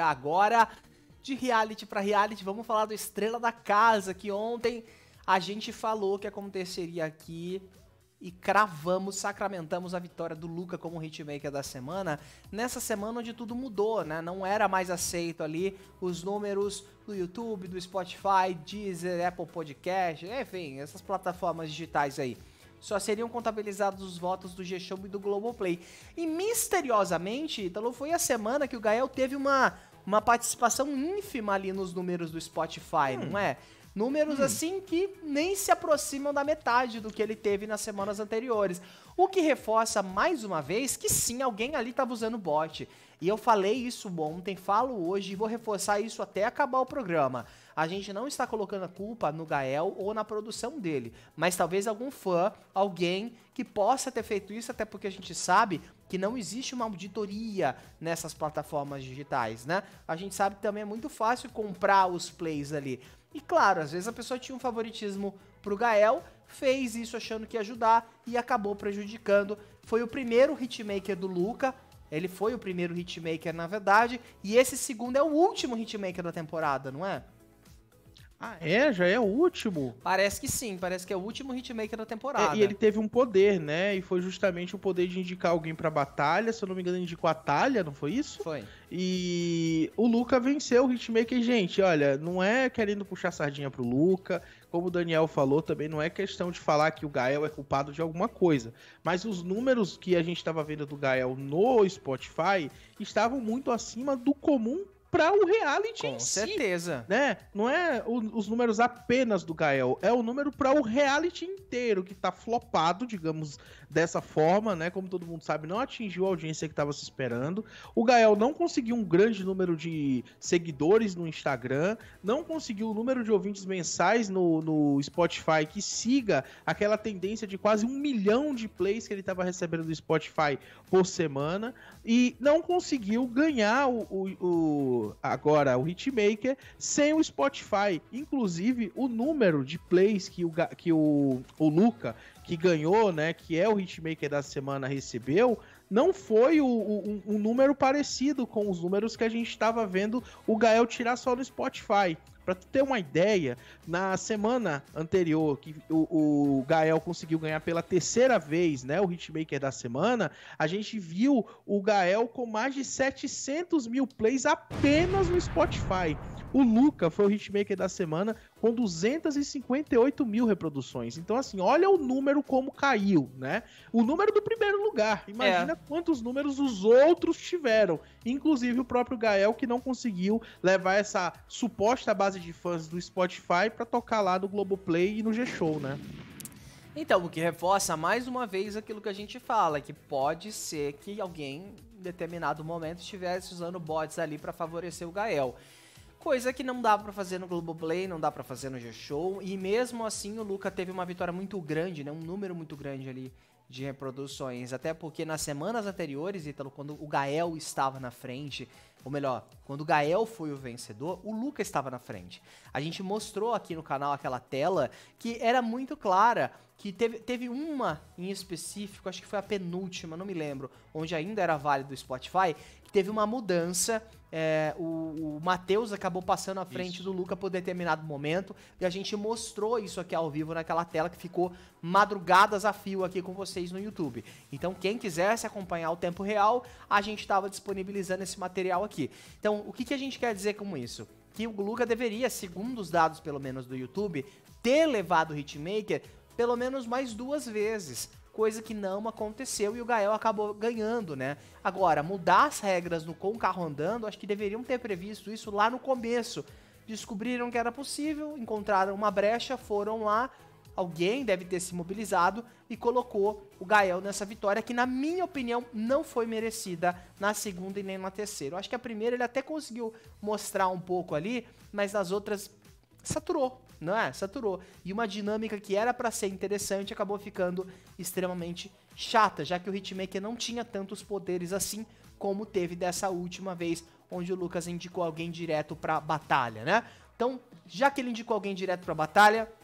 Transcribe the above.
agora de reality para reality, vamos falar do Estrela da Casa, que ontem a gente falou que aconteceria aqui e cravamos, sacramentamos a vitória do Luca como hitmaker da semana. Nessa semana onde tudo mudou, né? Não era mais aceito ali os números do YouTube, do Spotify, Deezer, Apple Podcast, enfim, essas plataformas digitais aí. Só seriam contabilizados os votos do G-Show e do Globoplay. E misteriosamente, Italo, foi a semana que o Gael teve uma, uma participação ínfima ali nos números do Spotify, hum. não é? Números hum. assim que nem se aproximam da metade do que ele teve nas semanas anteriores. O que reforça mais uma vez que sim, alguém ali estava usando bot. E eu falei isso ontem, falo hoje e vou reforçar isso até acabar o programa. A gente não está colocando a culpa no Gael ou na produção dele, mas talvez algum fã, alguém que possa ter feito isso, até porque a gente sabe que não existe uma auditoria nessas plataformas digitais, né? A gente sabe que também é muito fácil comprar os plays ali. E claro, às vezes a pessoa tinha um favoritismo pro Gael, fez isso achando que ia ajudar e acabou prejudicando. Foi o primeiro hitmaker do Luca, ele foi o primeiro hitmaker na verdade, e esse segundo é o último hitmaker da temporada, não é? Ah, é? Já é o último? Parece que sim, parece que é o último hitmaker da temporada. É, e ele teve um poder, né? E foi justamente o poder de indicar alguém pra batalha. Se eu não me engano, indicou a Talha, não foi isso? Foi. E o Luca venceu o hitmaker. Gente, olha, não é querendo puxar sardinha pro Luca. Como o Daniel falou, também não é questão de falar que o Gael é culpado de alguma coisa. Mas os números que a gente estava vendo do Gael no Spotify estavam muito acima do comum para o reality Com em certeza. Si, né? Não é o, os números apenas do Gael, é o número para o reality inteiro que tá flopado, digamos, dessa forma, né? Como todo mundo sabe, não atingiu a audiência que estava se esperando. O Gael não conseguiu um grande número de seguidores no Instagram, não conseguiu o número de ouvintes mensais no, no Spotify que siga aquela tendência de quase um milhão de plays que ele estava recebendo do Spotify por semana e não conseguiu ganhar o, o, o agora o Hitmaker sem o Spotify. Inclusive, o número de plays que o, que o, o Luca, que ganhou, né, que é o Hitmaker da semana, recebeu, não foi o, o, um número parecido com os números que a gente estava vendo o Gael tirar só no Spotify. Pra tu ter uma ideia, na semana anterior, que o, o Gael conseguiu ganhar pela terceira vez, né? O hitmaker da semana, a gente viu o Gael com mais de 700 mil plays apenas no Spotify. O Luca foi o hitmaker da semana com 258 mil reproduções. Então, assim, olha o número como caiu, né? O número do primeiro lugar. Imagina é. quantos números os outros tiveram. Inclusive o próprio Gael, que não conseguiu levar essa suposta base de fãs do Spotify para tocar lá no Globoplay e no G-Show, né? Então, o que reforça mais uma vez aquilo que a gente fala, que pode ser que alguém em determinado momento estivesse usando bots ali para favorecer o Gael. Coisa que não dá para fazer no Globoplay, não dá para fazer no G-Show. E mesmo assim o Luca teve uma vitória muito grande, né? Um número muito grande ali de reproduções. Até porque nas semanas anteriores, Ítalo, quando o Gael estava na frente, ou melhor, quando o Gael foi o vencedor, o Luca estava na frente. A gente mostrou aqui no canal aquela tela que era muito clara, que teve, teve uma em específico, acho que foi a penúltima, não me lembro, onde ainda era válido o Spotify, que teve uma mudança é, o, o Matheus acabou passando à frente isso. do Luca por determinado momento e a gente mostrou isso aqui ao vivo naquela tela que ficou madrugadas a fio aqui com vocês no YouTube. Então, quem quisesse acompanhar o tempo real, a gente estava disponibilizando esse material aqui. Então, o que, que a gente quer dizer com isso? Que o Luca deveria, segundo os dados pelo menos do YouTube, ter levado o Hitmaker pelo menos mais duas vezes coisa que não aconteceu e o Gael acabou ganhando, né? Agora, mudar as regras no com o carro andando, acho que deveriam ter previsto isso lá no começo. Descobriram que era possível, encontraram uma brecha, foram lá, alguém deve ter se mobilizado e colocou o Gael nessa vitória que na minha opinião não foi merecida na segunda e nem na terceira. Eu acho que a primeira ele até conseguiu mostrar um pouco ali, mas nas outras saturou, não é? Saturou. E uma dinâmica que era para ser interessante acabou ficando extremamente chata, já que o Hitmaker não tinha tantos poderes assim como teve dessa última vez, onde o Lucas indicou alguém direto para batalha, né? Então, já que ele indicou alguém direto para batalha,